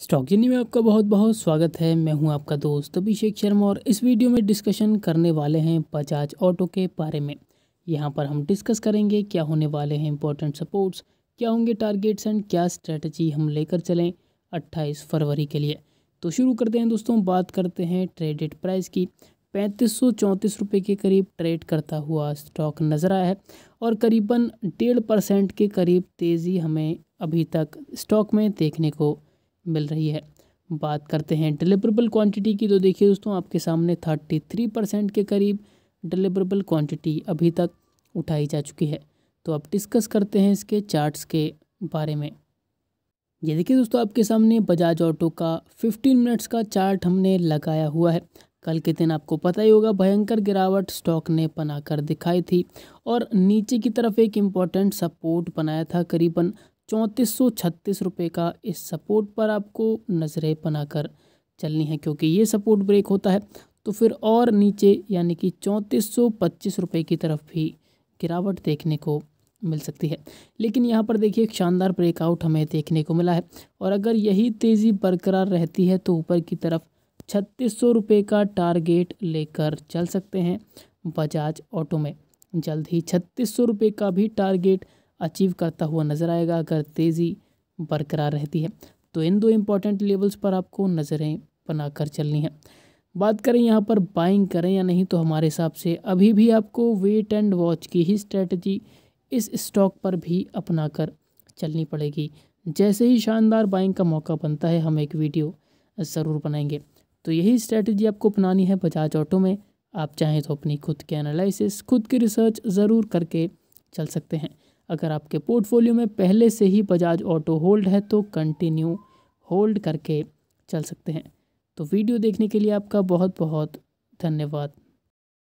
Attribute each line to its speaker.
Speaker 1: स्टॉकिनी में आपका बहुत बहुत स्वागत है मैं हूं आपका दोस्त अभिषेक शर्मा और इस वीडियो में डिस्कशन करने वाले हैं बजाज ऑटो के बारे में यहां पर हम डिस्कस करेंगे क्या होने वाले हैं इंपॉर्टेंट सपोर्ट्स क्या होंगे टारगेट्स एंड क्या स्ट्रेटजी हम लेकर चलें अट्ठाईस फरवरी के लिए तो शुरू करते हैं दोस्तों बात करते हैं ट्रेडेड प्राइस की पैंतीस सौ चौंतीस रुपये के करीब ट्रेड करता हुआ स्टॉक नज़र आया है और करीबन डेढ़ परसेंट के करीब तेज़ी हमें अभी तक स्टॉक में देखने को मिल रही है बात करते हैं डिलीवरेबल क्वांटिटी की तो देखिए दोस्तों आपके सामने थर्टी थ्री परसेंट के करीब डिलीवरेबल क्वांटिटी अभी तक उठाई जा चुकी है तो अब डिस्कस करते हैं इसके चार्ट्स के बारे में ये देखिए दोस्तों आपके सामने बजाज ऑटो का फिफ्टीन मिनट्स का चार्ट हमने लगाया हुआ है कल के दिन आपको पता ही होगा भयंकर गिरावट स्टॉक ने बनाकर दिखाई थी और नीचे की तरफ एक इम्पॉर्टेंट सपोर्ट बनाया था करीबन चौंतीस सौ छत्तीस रुपये का इस सपोर्ट पर आपको नज़रें बनाकर चलनी है क्योंकि ये सपोर्ट ब्रेक होता है तो फिर और नीचे यानी कि चौंतीस सौ पच्चीस रुपये की तरफ भी गिरावट देखने को मिल सकती है लेकिन यहाँ पर देखिए एक शानदार ब्रेकआउट हमें देखने को मिला है और अगर यही तेज़ी बरकरार रहती है तो ऊपर की तरफ छत्तीस सौ रुपये का टारगेट लेकर चल सकते हैं बजाज ऑटो में जल्द ही छत्तीस सौ रुपये का भी टारगेट अचीव करता हुआ नज़र आएगा अगर तेज़ी बरकरार रहती है तो इन दो इम्पॉर्टेंट लेवल्स पर आपको नज़रें बनाकर चलनी है बात करें यहाँ पर बाइंग करें या नहीं तो हमारे हिसाब से अभी भी आपको वेट एंड वॉच की ही स्ट्रेटजी इस स्टॉक पर भी अपना कर चलनी पड़ेगी जैसे ही शानदार बाइंग का मौका बनता है हम एक वीडियो ज़रूर बनाएंगे तो यही स्ट्रेटजी आपको अपनानी है बजाज ऑटो में आप चाहें तो अपनी खुद के एनालिसिस खुद की रिसर्च ज़रूर करके चल सकते हैं अगर आपके पोर्टफोलियो में पहले से ही बजाज ऑटो होल्ड है तो कंटिन्यू होल्ड करके चल सकते हैं तो वीडियो देखने के लिए आपका बहुत बहुत धन्यवाद